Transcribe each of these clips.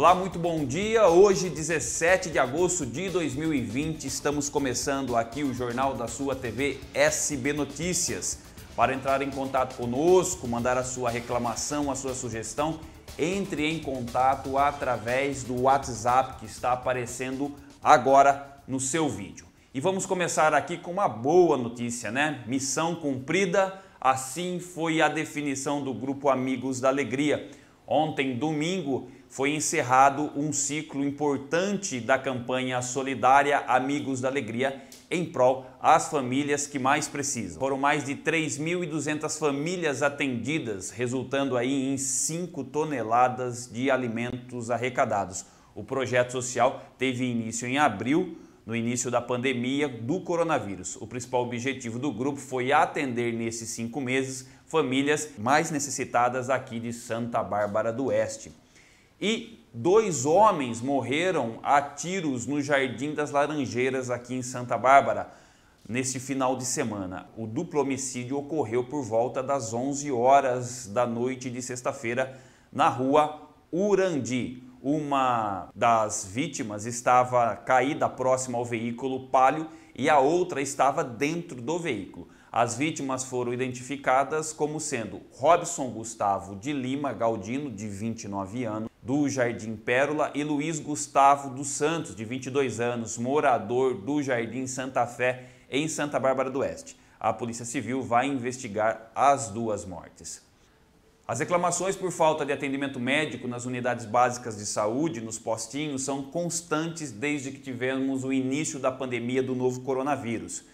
Olá, muito bom dia. Hoje, 17 de agosto de 2020, estamos começando aqui o Jornal da Sua TV SB Notícias. Para entrar em contato conosco, mandar a sua reclamação, a sua sugestão, entre em contato através do WhatsApp que está aparecendo agora no seu vídeo. E vamos começar aqui com uma boa notícia, né? Missão cumprida, assim foi a definição do grupo Amigos da Alegria. Ontem, domingo, foi encerrado um ciclo importante da campanha solidária Amigos da Alegria em prol às famílias que mais precisam. Foram mais de 3.200 famílias atendidas, resultando aí em 5 toneladas de alimentos arrecadados. O projeto social teve início em abril, no início da pandemia do coronavírus. O principal objetivo do grupo foi atender nesses cinco meses famílias mais necessitadas aqui de Santa Bárbara do Oeste. E dois homens morreram a tiros no Jardim das Laranjeiras, aqui em Santa Bárbara, neste final de semana. O duplo homicídio ocorreu por volta das 11 horas da noite de sexta-feira, na rua Urandi. Uma das vítimas estava caída próxima ao veículo Palio e a outra estava dentro do veículo. As vítimas foram identificadas como sendo Robson Gustavo de Lima Galdino, de 29 anos, do Jardim Pérola, e Luiz Gustavo dos Santos, de 22 anos, morador do Jardim Santa Fé, em Santa Bárbara do Oeste. A Polícia Civil vai investigar as duas mortes. As reclamações por falta de atendimento médico nas unidades básicas de saúde, nos postinhos, são constantes desde que tivemos o início da pandemia do novo coronavírus.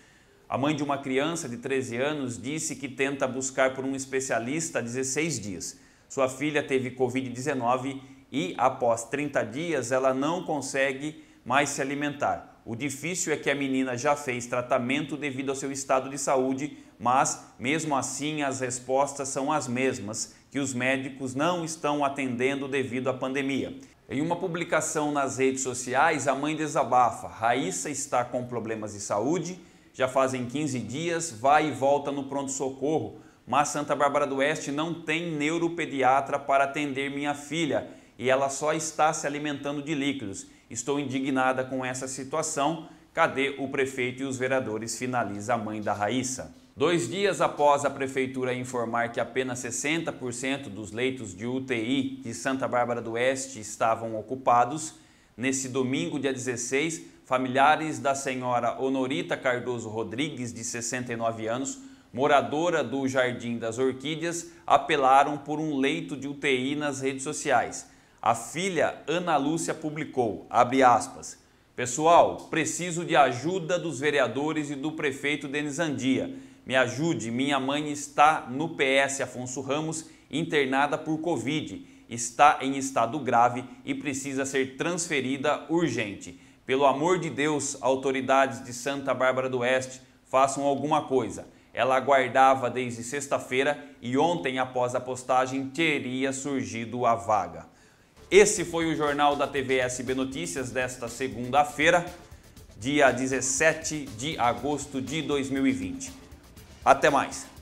A mãe de uma criança de 13 anos disse que tenta buscar por um especialista há 16 dias. Sua filha teve Covid-19 e, após 30 dias, ela não consegue mais se alimentar. O difícil é que a menina já fez tratamento devido ao seu estado de saúde, mas, mesmo assim, as respostas são as mesmas, que os médicos não estão atendendo devido à pandemia. Em uma publicação nas redes sociais, a mãe desabafa: Raíssa está com problemas de saúde já fazem 15 dias, vai e volta no pronto-socorro. Mas Santa Bárbara do Oeste não tem neuropediatra para atender minha filha e ela só está se alimentando de líquidos. Estou indignada com essa situação. Cadê o prefeito e os vereadores? Finaliza a mãe da Raíssa. Dois dias após a prefeitura informar que apenas 60% dos leitos de UTI de Santa Bárbara do Oeste estavam ocupados, Nesse domingo, dia 16, familiares da senhora Honorita Cardoso Rodrigues, de 69 anos, moradora do Jardim das Orquídeas, apelaram por um leito de UTI nas redes sociais. A filha Ana Lúcia publicou, abre aspas, Pessoal, preciso de ajuda dos vereadores e do prefeito Denis Andia. Me ajude, minha mãe está no PS Afonso Ramos, internada por Covid está em estado grave e precisa ser transferida urgente. Pelo amor de Deus, autoridades de Santa Bárbara do Oeste, façam alguma coisa. Ela aguardava desde sexta-feira e ontem, após a postagem, teria surgido a vaga. Esse foi o jornal da TV SB Notícias desta segunda-feira, dia 17 de agosto de 2020. Até mais!